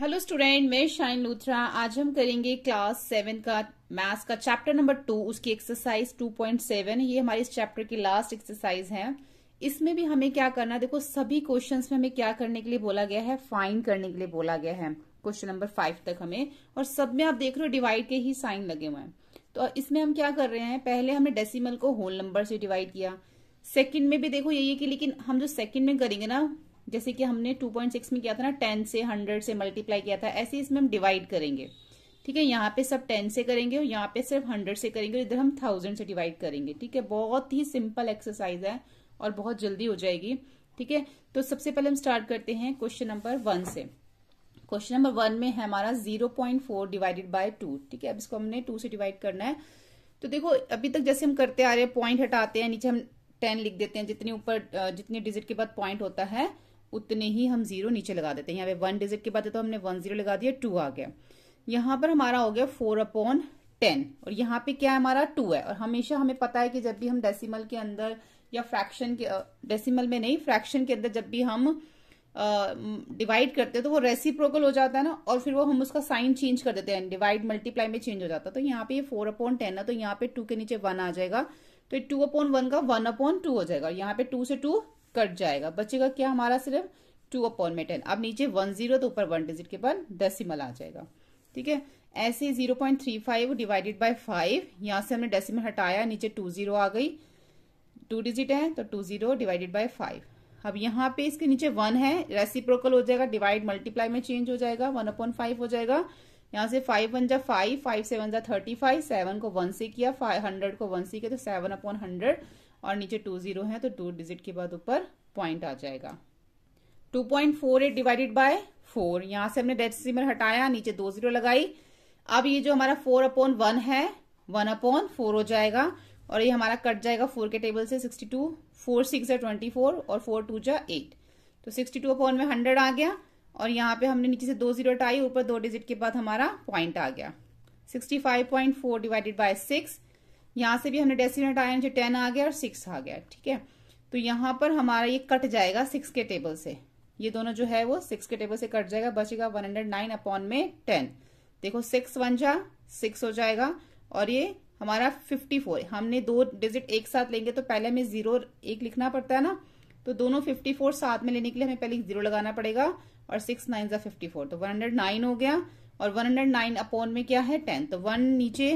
hello student मैं शाइन लूथरा आज हम करेंगे क्लास सेवन का मैथ्स का चैप्टर नंबर टू उसकी एक्सरसाइज टू पॉइंट सेवन ये हमारे इस चैप्टर की लास्ट एक्सरसाइज है इसमें भी हमें क्या करना है देखो सभी क्वेश्चंस में हमें क्या करने के लिए बोला गया है फाइंड करने के लिए बोला गया है क्वेश्चन नंबर फाइव तक हमें और सब में आप देख रहे हो डिवाइड के ही साइन लगे हुए हैं तो इसमें हम क्या कर रहे हैं पहले हमने डेसीमल को होल नंबर से डिवाइड किया सेकंड में भी देखो यही है कि लेकिन हम जो सेकंड में करेंगे ना जैसे कि हमने 2.6 में किया था ना 10 से 100 से मल्टीप्लाई किया था ऐसे इसमें हम डिवाइड करेंगे ठीक है यहाँ पे सब 10 से करेंगे और यहाँ पे सिर्फ 100 से करेंगे और इधर हम 1000 से डिवाइड करेंगे ठीक है बहुत ही सिंपल एक्सरसाइज है और बहुत जल्दी हो जाएगी ठीक है तो सबसे पहले हम स्टार्ट करते हैं क्वेश्चन नंबर वन से क्वेश्चन नंबर वन में है हमारा zero point four divided by two ठीक है अब इसको हमने टू से डिवाइड करना है तो देखो अभी तक जैसे हम करते आ रहे हैं पॉइंट हटाते हैं नीचे हम टेन लिख देते हैं जितनी ऊपर जितनी डिजिट के बाद पॉइंट होता है उतने ही हम जीरो नीचे लगा देते हैं यहाँ पे वन डिजिट के बाद तो हमने वन जीरो लगा दिया टू आ गया यहाँ पर हमारा हो गया फोर अपॉन टेन और यहाँ पे क्या है हमारा टू है और हमेशा हमें पता है कि जब भी हम डेसिमल के अंदर या फ्रैक्शन के डेसिमल में नहीं फ्रैक्शन के अंदर जब भी हम डिवाइड करते हैं तो वो रेसिप्रोकल हो जाता है ना और फिर वो हम उसका साइन चेंज कर देते हैं डिवाइड मल्टीप्लाई में चेंज हो जाता है तो यहाँ पे ये फोर अपॉन टेन है तो यहाँ पे टू के नीचे वन आ जाएगा तो टू अपॉन वन का वन अपॉन टू हो जाएगा और यहाँ पे टू से टू कट जाएगा बचेगा क्या हमारा सिर्फ टू अपॉन में टेन अब नीचे वन जीरो तो ऊपर वन डिजिट के बाद डेसिमल आ जाएगा ठीक है ऐसे zero point three five divided by five यहाँ से हमने डेसिमल हटाया नीचे टू जीरो आ गई टू डिजिट है तो two zero divided by five अब यहाँ पे इसके नीचे वन है रेसिप्रोकल हो जाएगा डिवाइड मल्टीप्लाई में चेंज हो जाएगा वन अपॉइंट फाइव हो जाएगा यहाँ से फाइव वन जा फाइव फाइव सेवन जा थर्टी फाइव सेवन को वन से किया फाइव हंड्रेड को वन से किया तो सेवन अपॉन हंड्रेड और नीचे टू जीरो है तो टू डिजिट के बाद ऊपर पॉइंट आ जाएगा two point four eight divided by four यहां से हमने डेसिमल हटाया नीचे दो जीरो लगाई अब ये जो हमारा फोर अपॉन वन है वन अपॉन फोर हो जाएगा और ये हमारा कट जाएगा फोर के टेबल से सिक्सटी टू फोर सिक्स है ट्वेंटी फोर और फोर टू जा एट तो सिक्सटी टू अपॉन में हंड्रेड आ गया और यहाँ पे हमने नीचे से दो जीरो हटाई ऊपर दो डिजिट के बाद हमारा पॉइंट आ गया sixty five point four divided by six यहाँ से भी हमने डेसिमल हटाया नीचे टेन आ गया और सिक्स आ गया ठीक है तो यहाँ पर हमारा ये कट जाएगा सिक्स के टेबल से ये दोनों जो है वो सिक्स के टेबल से कट जाएगा बचेगा वन हंड्रेड नाइन अपॉन में टेन देखो सिक्स वन जा सिक्स हो जाएगा और ये हमारा फिफ्टी फोर हमने दो डिजिट एक साथ लेंगे तो पहले हमें जीरो एक लिखना पड़ता है ना तो दोनों फिफ्टी फोर साथ में लेने के लिए हमें पहले जीरो लगाना पड़ेगा और सिक्स नाइन जा फिफ्टी फोर तो वन हंड्रेड नाइन हो गया और वन हंड्रेड नाइन अपॉन में क्या है टेन तो वन नीचे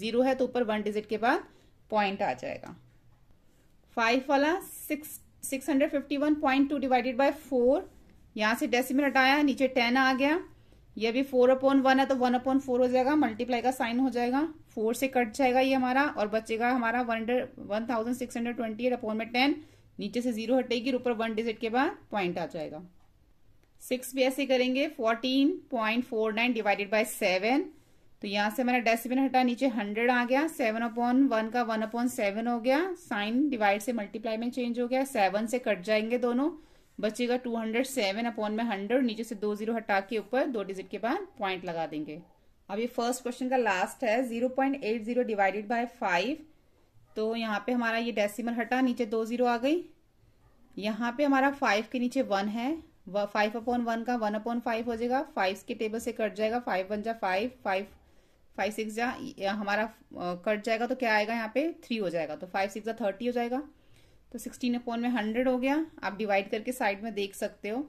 जीरो है तो ऊपर वन डिजिट के बाद पॉइंट आ जाएगा फाइव वाला six six point two divided by four यहां से डेसिमल हटाया नीचे टेन आ गया ये भी फोर अपॉन वन है तो वन अपॉन फोर हो जाएगा मल्टीप्लाई का साइन हो जाएगा फोर से कट जाएगा ये हमारा और बचेगा हमारा one hundred one thousand six hundred twenty eight upon में टेन नीचे से जीरो हटेगी ऊपर वन डिजिट के बाद पॉइंट आ जाएगा सिक्स भी ऐसे करेंगे fourteen point four nine divided by seven तो यहाँ से मैंने डस्टबिन हटा नीचे हंड्रेड आ गया सेवन अपॉन वन का वन अपॉन सेवन हो गया साइन डिवाइड से मल्टीप्लाई में चेंज हो गया सेवन से कट जाएंगे दोनों बचेगा टू हंड्रेड सेवन अपॉन में हंड्रेड नीचे से दो जीरो हटा के ऊपर दो डिजिट के बाद पॉइंट लगा देंगे अब ये फर्स्ट क्वेश्चन का लास्ट है zero point eight zero divided by five तो यहाँ पे हमारा ये डेसिमल हटा नीचे दो जीरो आ गई यहाँ पे हमारा फाइव के नीचे वन है फाइव अपॉन वन का वन अपॉन फाइव हो जाएगा फाइव के टेबल से कट जाएगा फाइव वन जा फाइव फाइव फाइव सिक्स जा हमारा कट जाएगा तो क्या आएगा यहाँ पे थ्री हो जाएगा तो फाइव सिक्स जा थर्टी हो जाएगा तो सिक्सटीन अपॉन में हंड्रेड हो गया आप डिवाइड करके साइड में देख सकते हो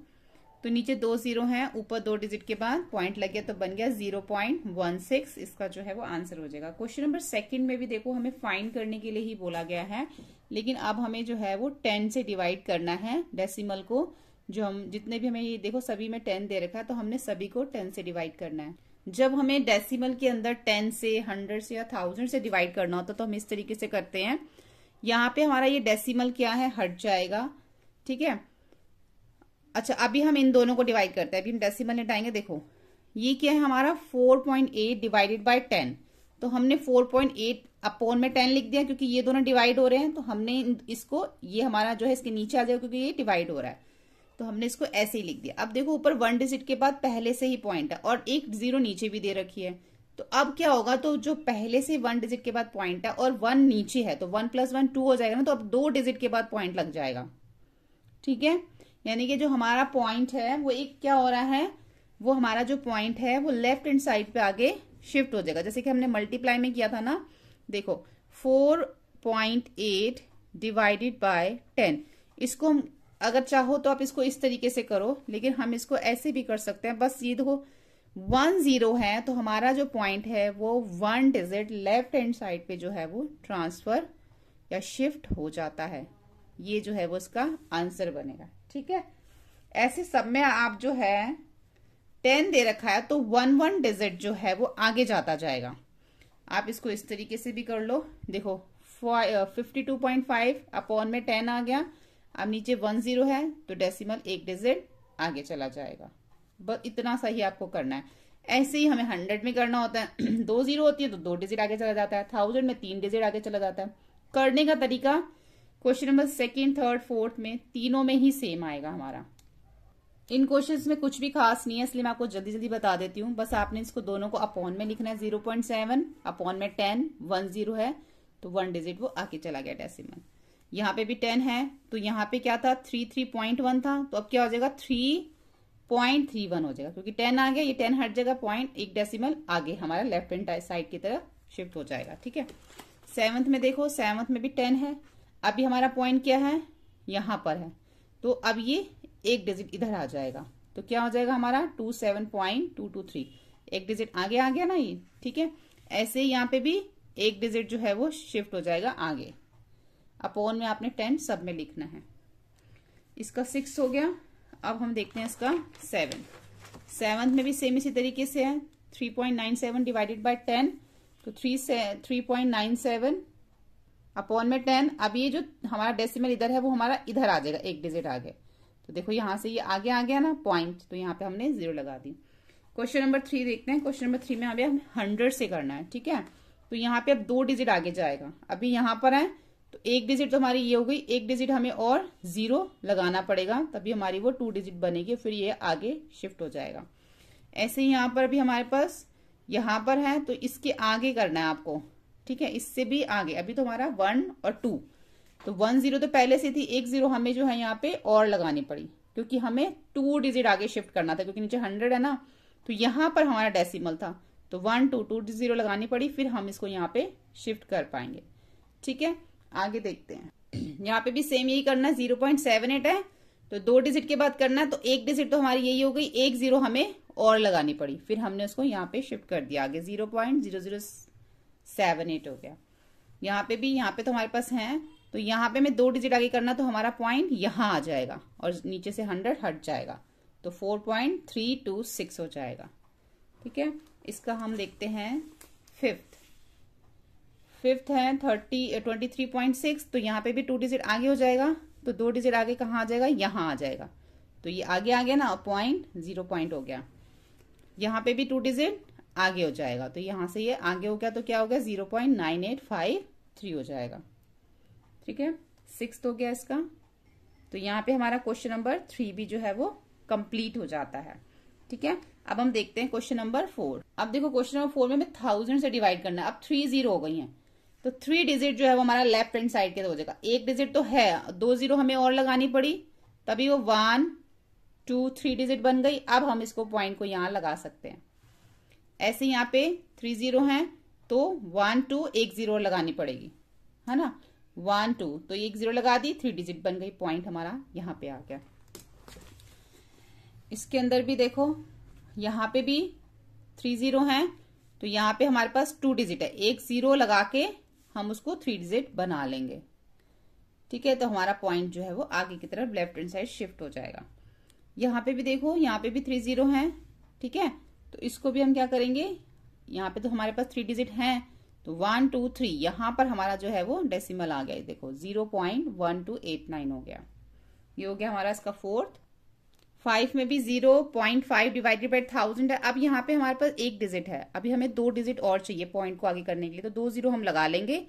तो नीचे दो जीरो हैं ऊपर दो डिजिट के बाद पॉइंट लग गया तो बन गया जीरो पॉइंट वन सिक्स इसका जो है वो आंसर हो जाएगा क्वेश्चन नंबर सेकंड में भी देखो हमें फाइंड करने के लिए ही बोला गया है लेकिन अब हमें जो है वो टेन से डिवाइड करना है डेसिमल को जो हम जितने भी हमें ये देखो सभी में टेन दे रखा है तो हमने सभी को टेन से डिवाइड करना है जब हमें डेसिमल के अंदर टेन से हंड्रेड से या थाउजेंड से डिवाइड करना होता तो हम इस तरीके से करते हैं यहाँ पे हमारा ये डेसिमल क्या है हट जाएगा ठीक है अच्छा अभी हम इन दोनों को डिवाइड करते हैं अभी हम डेसिमल हटाएंगे देखो ये क्या है हमारा 4.8 डिवाइडेड बाय 10 तो हमने 4.8 अपोन में 10 लिख दिया क्योंकि ये दोनों डिवाइड हो रहे हैं तो हमने इसको ये हमारा जो है इसके नीचे आ जाएगा क्योंकि ये डिवाइड हो रहा है तो हमने इसको ऐसे ही लिख दिया अब देखो ऊपर वन डिजिट के बाद पहले से ही पॉइंट है और एक जीरो नीचे भी दे रखी है तो अब क्या होगा तो जो पहले से वन डिजिट के बाद पॉइंट है और वन नीचे है तो वन प्लस वन टू हो जाएगा ना तो अब दो डिजिट के बाद पॉइंट लग जाएगा ठीक है यानी कि जो हमारा पॉइंट है वो एक क्या हो रहा है वो हमारा जो पॉइंट है वो लेफ्ट एंड साइड पे आगे शिफ्ट हो जाएगा जैसे कि हमने मल्टीप्लाई में किया था ना देखो four point eight divided by ten इसको हम अगर चाहो तो आप इसको इस तरीके से करो लेकिन हम इसको ऐसे भी कर सकते हैं बस ये देखो वन जीरो है तो हमारा जो पॉइंट है वो one digit left hand side पे जो है वो ट्रांसफर या शिफ्ट हो जाता है ये जो है वो इसका आंसर बनेगा ठीक है ऐसे सब में आप जो है टेन दे रखा है तो वन वन डिजिट जो है वो आगे जाता जाएगा आप इसको इस तरीके से भी कर लो देखो fifty two point five upon में टेन आ गया अब नीचे वन जीरो है तो डेसिमल एक डिजिट आगे चला जाएगा बस इतना सा ही आपको करना है ऐसे ही हमें हंड्रेड में करना होता है दो जीरो होती है तो दो डिजिट आगे चला जाता है थाउजेंड में तीन डिजिट आगे चला जाता है करने का तरीका question number second third fourth में तीनों में ही सेम आएगा हमारा इन क्वेश्चन में कुछ भी खास नहीं है इसलिए मैं आपको जल्दी जल्दी बता देती हूँ बस आपने इसको दोनों को अपॉन में लिखना है जीरो पॉइंट सेवन अपॉन में टेन वन जीरो है तो वन डिजिट वो आके चला गया डेसिमल यहाँ पे भी टेन है तो यहाँ पे क्या था थ्री थ्री पॉइंट वन था तो अब क्या हो जाएगा थ्री पॉइंट थ्री वन हो जाएगा क्योंकि टेन आ गया ये टेन हट जाएगा पॉइंट एक डेसिमल आगे हमारा लेफ्ट हैंड साइड की तरफ शिफ्ट हो जाएगा ठीक है सेवन्थ में देखो सेवन्थ में भी टेन है अभी हमारा पॉइंट क्या है यहाँ पर है तो अब ये एक डिजिट इधर आ जाएगा तो क्या हो जाएगा हमारा two seven point two two three एक डिजिट आगे आ गया ना ये ठीक है ऐसे यहाँ पे भी एक डिजिट जो है वो शिफ्ट हो जाएगा आगे अपोन में आपने टेन सब में लिखना है इसका सिक्स हो गया अब हम देखते हैं इसका सेवन सेवन में भी सेम इसी तरीके से है three point nine seven divided by ten तो three three point nine seven upon में टेन अब ये जो हमारा डेसिमल इधर है वो हमारा इधर आ जाएगा एक डिजिट आ गया तो देखो यहाँ से ये आगे आ गया ना पॉइंट तो यहाँ पे हमने जीरो लगा दी क्वेश्चन नंबर थ्री देखते हैं क्वेश्चन नंबर थ्री में अभी हम हंड्रेड से करना है ठीक है तो यहाँ पे अब दो डिजिट आगे जाएगा अभी यहाँ पर है तो एक डिजिट तो हमारी ये हो गई एक डिजिट हमें और जीरो लगाना पड़ेगा तभी हमारी वो टू डिजिट बनेगी फिर ये आगे शिफ्ट हो जाएगा ऐसे ही यहाँ पर भी हमारे पास यहाँ पर है तो इसके आगे करना है आपको ठीक है इससे भी आगे अभी तो हमारा वन और टू तो वन जीरो तो पहले से थी एक जीरो हमें जो है यहाँ पे और लगानी पड़ी क्योंकि हमें टू डिजिट आगे शिफ्ट करना था क्योंकि नीचे हंड्रेड है ना तो यहाँ पर हमारा डेसिमल था तो वन टू टू जीरो लगानी पड़ी फिर हम इसको यहाँ पे शिफ्ट कर पाएंगे ठीक है आगे देखते हैं यहाँ पे भी सेम यही करना है जीरो पॉइंट सेवन एट है तो दो डिजिट के बाद करना है तो एक डिजिट तो हमारी यही हो गई एक जीरो हमें और लगानी पड़ी फिर हमने उसको यहाँ पे शिफ्ट कर दिया आगे zero point zero zero seven eight हो गया यहाँ पे भी यहाँ पे तो हमारे पास है तो यहाँ पे मैं दो डिजिट आगे करना तो हमारा पॉइंट यहाँ आ जाएगा और नीचे से हंड्रेड हट जाएगा तो four point three two six हो जाएगा ठीक है इसका हम देखते हैं फिफ्थ फिफ्थ है thirty twenty three point six तो यहाँ पे भी टू डिजिट आगे हो जाएगा तो दो डिजिट आगे कहाँ आ जाएगा यहाँ आ जाएगा तो ये आगे आ गया ना पॉइंट जीरो पॉइंट हो गया यहाँ पे भी टू डिजिट आगे हो जाएगा तो यहाँ से ये आगे हो गया तो क्या हो गया zero point nine eight five three हो जाएगा ठीक है सिक्स हो गया इसका तो यहाँ पे हमारा क्वेश्चन नंबर थ्री भी जो है वो कंप्लीट हो जाता है ठीक है अब हम देखते हैं क्वेश्चन नंबर फोर अब देखो क्वेश्चन नंबर फोर में थाउजेंड से डिवाइड करना है अब थ्री जीरो हो गई है तो थ्री डिजिट जो है वो हमारा लेफ्ट हैंड साइड के हो जाएगा एक डिजिट तो है दो जीरो हमें और लगानी पड़ी तभी वो वन टू थ्री डिजिट बन गई अब हम इसको पॉइंट को यहाँ लगा सकते हैं ऐसे यहाँ पे थ्री जीरो हैं तो वन टू एक जीरो लगानी पड़ेगी है ना वन टू तो एक जीरो लगा दी थ्री डिजिट बन गई पॉइंट हमारा यहाँ पे आ गया इसके अंदर भी देखो यहाँ पे भी थ्री जीरो हैं तो यहाँ पे हमारे पास टू डिजिट है एक जीरो लगा के हम उसको थ्री डिजिट बना लेंगे ठीक है तो हमारा पॉइंट जो है वो आगे की तरफ लेफ्ट हैंड साइड शिफ्ट हो जाएगा यहां पे भी देखो यहाँ पे भी थ्री जीरो है ठीक है तो इसको भी हम क्या करेंगे यहाँ पे तो हमारे पास थ्री डिजिट है तो वन टू थ्री यहां पर हमारा जो है वो डेसिमल आ गया देखो zero point one two eight nine हो गया ये हो गया हमारा इसका फोर्थ फाइव में भी zero point five divided by thousand है अब यहाँ पे हमारे पास एक डिजिट है अभी हमें दो डिजिट और चाहिए पॉइंट को आगे करने के लिए तो दो जीरो हम लगा लेंगे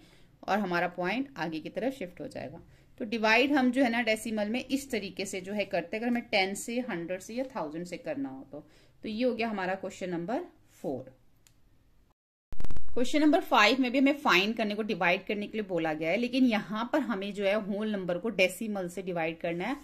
और हमारा पॉइंट आगे की तरफ शिफ्ट हो जाएगा तो डिवाइड हम जो है ना डेसिमल में इस तरीके से जो है करते अगर हमें टेन से हंड्रेड से या थाउजेंड से करना हो तो, तो ये हो गया हमारा question number four question number five में भी हमें फाइन करने को डिवाइड करने के लिए बोला गया है लेकिन यहाँ पर हमें जो है होल नंबर को डेसिमल से डिवाइड करना है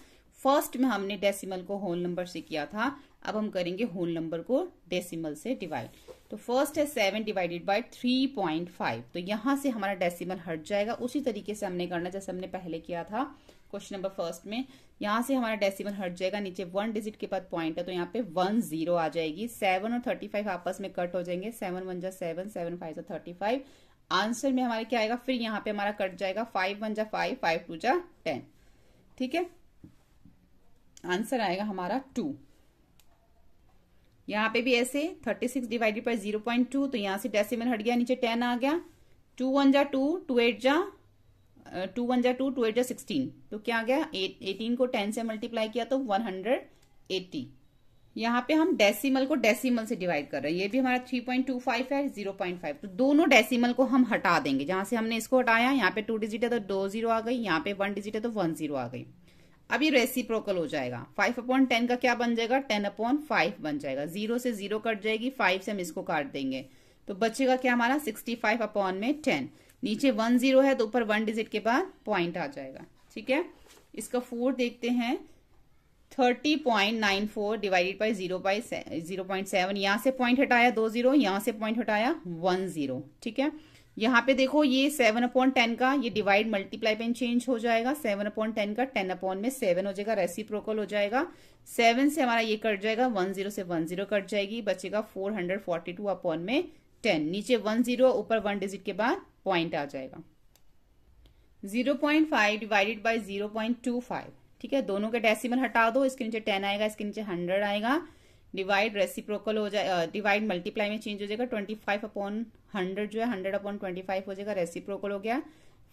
फर्स्ट में हमने डेसिमल को होल नंबर से किया था अब हम करेंगे होल नंबर को डेसिमल से डिवाइड तो फर्स्ट है seven divided by three point five तो यहां से हमारा डेसिमल हट जाएगा उसी तरीके से हमने करना जैसे हमने पहले किया था क्वेश्चन नंबर फर्स्ट में यहाँ से हमारा डेसिमल हट जाएगा नीचे वन डिजिट के बाद पॉइंट है तो यहाँ पे वन जीरो आ जाएगी सेवन और थर्टी फाइव आपस में कट हो जाएंगे सेवन वन जा सेवन सेवन फाइव जा थर्टी फाइव आंसर में हमारे क्या आएगा फिर यहाँ पे हमारा कट जाएगा फाइव वन जा फाइव फाइव टू जा टेन ठीक है आंसर आएगा हमारा टू यहाँ पे भी ऐसे thirty six divided by zero point two तो यहां से डेसिमल हट गया नीचे टेन आ गया टू वन जा टू टू एट जा टू वन जा टू टू एट जा सिक्सटीन तो क्या आ गया एटीन को टेन से मल्टीप्लाई किया तो वन हंड्रेड एट्टी यहाँ पे हम डेसिमल को डेसिमल से डिवाइड कर रहे हैं ये भी हमारा थ्री पॉइंट टू फाइव है जीरो पॉइंट फाइव तो दोनों डेसिमल को हम हटा देंगे जहां से हमने इसको हटाया यहाँ पे टू डिजिट है तो दो जीरो आ गई यहाँ पे वन डिजिट है तो वन जीरो आ गई अब ये रेसिप्रोकल हो जाएगा फाइव अपॉन टेन का क्या बन जाएगा टेन अपॉन फाइव बन जाएगा जीरो से जीरो कट जाएगी फाइव से हम इसको काट देंगे तो बचेगा क्या हमारा सिक्सटी फाइव अपॉन में टेन नीचे वन जीरो है तो ऊपर वन डिजिट के बाद पॉइंट आ जाएगा ठीक है इसका फोर देखते हैं thirty point nine four divided by zero by zero point seven यहां से पॉइंट हटाया दो जीरो यहां से पॉइंट हटाया वन जीरो ठीक है यहाँ पे देखो ये सेवन अपॉन टेन का ये डिवाइड मल्टीप्लाई पेन चेंज हो जाएगा सेवन अपॉन टेन का टेन अपॉन में सेवन हो जाएगा रेसी प्रोकल हो जाएगा सेवन से हमारा ये कट जाएगा वन जीरो से वन जीरो कट जाएगी बचेगा four hundred forty two upon में टेन नीचे वन जीरो ऊपर वन डिजिट के बाद पॉइंट आ जाएगा zero point five divided by zero point two five ठीक है दोनों के डेसीमल हटा दो इसके नीचे टेन आएगा इसके नीचे हंड्रेड आएगा डिवाइड रेसिप्रोकल हो जाए डिवाइड मल्टीप्लाई में चेंज हो जाएगा ट्वेंटी फाइव अपॉन हंड्रेड जो है हंड्रेड अपॉन ट्वेंटी फाइव हो जाएगा रेसिप्रोकल हो गया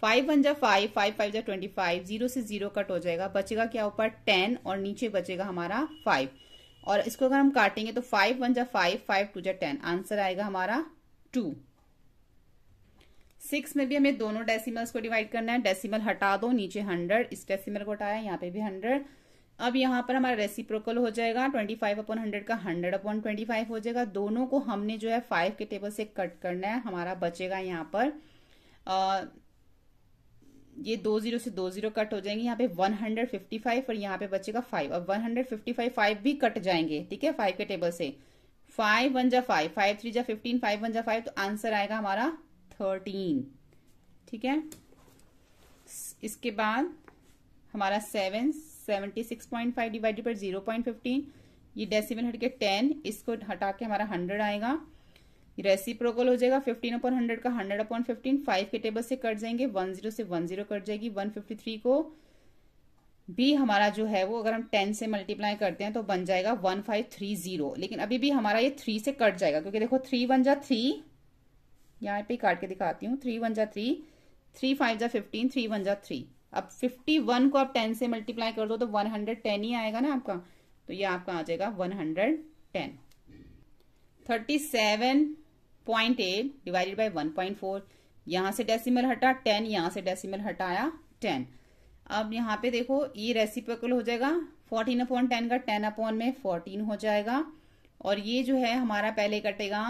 फाइव वन जा फाइव फाइव फाइव जा ट्वेंटी फाइव जीरो से जीरो कट हो जाएगा बचेगा क्या ऊपर टेन और नीचे बचेगा हमारा फाइव और इसको अगर हम काटेंगे तो फाइव वन जा फाइव फाइव टू जा टेन आंसर आएगा हमारा टू सिक्स में भी हमें दोनों डेसिमल्स को डिवाइड करना है डेसिमल हटा दो नीचे हंड्रेड इस डेसिमल को हटाया यहाँ पे भी हंड्रेड अब यहाँ पर हमारा रेसिप्रोकल हो जाएगा ट्वेंटी फाइव अपॉन हंड्रेड का हंड्रेड अपॉन ट्वेंटी फाइव हो जाएगा दोनों को हमने जो है फाइव के टेबल से कट करना है हमारा बचेगा यहाँ पर आ, ये दो जीरो से दो जीरो कट हो जाएंगे यहाँ पे वन हंड्रेड फिफ्टी फाइव और यहाँ पे बचेगा फाइव अब one hundred fifty five five भी कट जाएंगे ठीक है फाइव के टेबल से फाइव वन जा फाइव फाइव थ्री जा फिफ्टीन फाइव वन जा फाइव तो आंसर आएगा हमारा थर्टीन ठीक है इसके बाद हमारा seven seventy six point five divided पर जीरो पॉइंट फिफ्टीन ये डेसिमल हट के टेन इसको हटा के हमारा हंड्रेड आएगा रेसिप्रोकल हो जाएगा फिफ्टीन अपॉन हंड्रेड का हंड्रेड अपॉन फिफ्टीन फाइव के टेबल से कट जाएंगे वन जीरो से वन जीरो कट जाएगी वन फिफ्टी थ्री को भी हमारा जो है वो अगर हम टेन से मल्टीप्लाई करते हैं तो बन जाएगा वन फाइव थ्री जीरो लेकिन अभी भी हमारा ये थ्री से कट जाएगा क्योंकि देखो थ्री वन जा थ्री यहाँ पे काट के दिखाती हूँ थ्री वन जा थ्री थ्री फाइव जा फिफ्टीन थ्री वन जा थ्री अब फिफ्टी वन को आप टेन से मल्टीप्लाई कर दो तो वन हंड्रेड टेन ही आएगा ना आपका तो ये आपका आ जाएगा one hundred ten thirty seven point eight divided by one point four यहां से डेसिमल हटा टेन यहां से डेसिमल हटाया टेन अब यहां पे देखो ये रेसिप्रोकल हो जाएगा फोर्टीन अपॉन टेन का टेन अपॉन में फोर्टीन हो जाएगा और ये जो है हमारा पहले कटेगा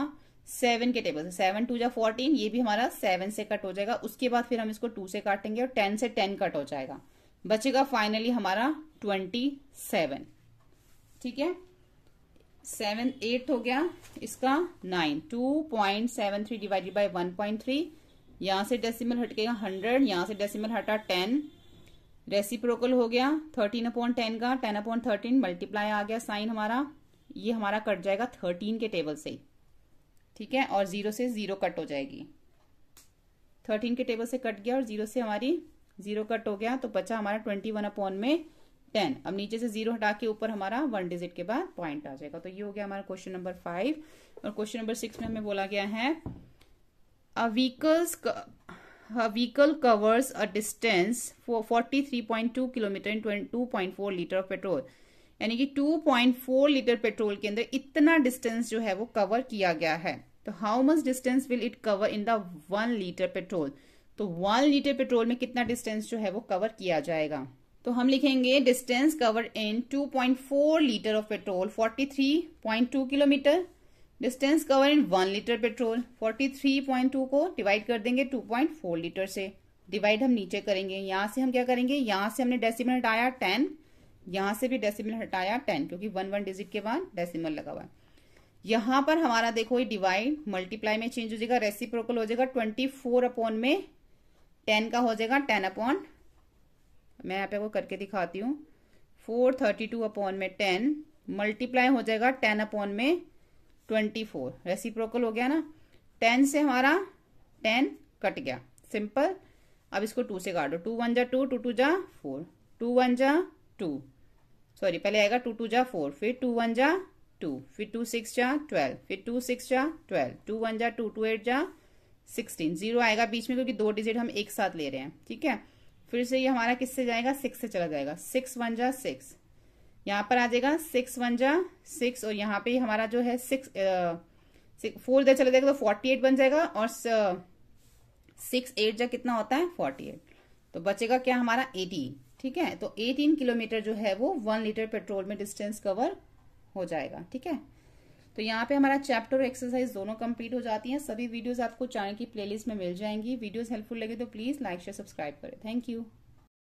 सेवन के टेबल से सेवन टू या फोर्टीन ये भी हमारा सेवन से कट हो जाएगा उसके बाद फिर हम इसको टू से काटेंगे और टेन से टेन कट हो जाएगा बचेगा फाइनली हमारा ट्वेंटी सेवन ठीक है सेवन एट हो गया इसका nine two point seven three divided by one point three यहां से डेसिमल हटकेगा हंड्रेड यहां से डेसिमल हटा टेन रेसिप्रोकल हो गया थर्टीन अपॉइंट टेन का टेन अपॉइंट थर्टीन मल्टीप्लाई आ गया साइन हमारा ये हमारा कट जाएगा थर्टीन के टेबल से ठीक है और जीरो से जीरो कट हो जाएगी थर्टीन के टेबल से कट गया और जीरो से हमारी जीरो कट हो गया तो बचा हमारा ट्वेंटी वन अपॉन में टेन अब नीचे से जीरो हटा के ऊपर हमारा वन डिजिट के बाद पॉइंट आ जाएगा तो ये हो गया हमारा क्वेश्चन नंबर फाइव और क्वेश्चन नंबर सिक्स में हमें बोला गया है a vehicles a vehicle covers a distance for kilometre two point four litre of petrol यानी कि 2.4 लीटर पेट्रोल के अंदर इतना डिस्टेंस जो है वो कवर किया गया है तो how much distance will it cover in the one litre petrol तो वन लीटर पेट्रोल में कितना डिस्टेंस जो है वो कवर किया जाएगा तो हम लिखेंगे distance cover in 2.4 litre of petrol 43.2 kilometre distance cover in one litre petrol 43.2 को डिवाइड कर देंगे 2.4 लीटर से डिवाइड हम नीचे करेंगे यहां से हम क्या करेंगे यहाँ से हमने डेसिमल हटाया टेन यहाँ से भी डेसिमल हटाया टेन क्योंकि वन वन डिजिट के बाद डेसिमल लगा हुआ है यहां पर हमारा देखो ये डिवाइड मल्टीप्लाई में चेंज हो जाएगा रेसिप्रोकल हो जाएगा ट्वेंटी फोर अपॉन में टेन का हो जाएगा टेन अपॉन मैं यहाँ पे आपको करके दिखाती हूँ फोर थर्टी टू अपॉन में टेन मल्टीप्लाई हो जाएगा टेन अपॉन में ट्वेंटी फोर रेसिप्रोकल हो गया ना टेन से हमारा टेन कट गया सिंपल अब इसको टू से काटो टू वन जा टू टू टू जा फोर टू वन जा टू सॉरी पहले आएगा टू टू जा फोर फिर टू वन जा टू फिर टू सिक्स जा ट्वेल्व फिर टू सिक्स जा ट्वेल्व टू वन जा टू टू एट जा सिक्सटीन जीरो आएगा बीच में क्योंकि दो डिजिट हम एक साथ ले रहे हैं ठीक है फिर से ये हमारा किससे जाएगा सिक्स से चला जाएगा सिक्स वन जा सिक्स यहाँ पर आ जाएगा सिक्स वन जा सिक्स और यहाँ पे हमारा जो है सिक्स फोर जा चला जाएगा तो फोर्टी एट बन जाएगा और सिक्स uh, एट जा कितना होता है फोर्टी एट तो बचेगा क्या हमारा एटीन ठीक है तो एटीन किलोमीटर जो है वो वन लीटर पेट्रोल में डिस्टेंस कवर हो जाएगा ठीक है तो यहाँ पे हमारा चैप्टर और एक्सरसाइज दोनों कंप्लीट हो जाती हैं सभी वीडियोस आपको चैनल की प्लेलिस्ट में मिल जाएंगी वीडियोस हेल्पफुल लगे तो प्लीज़ लाइक शेयर सब्सक्राइब करें थैंक यू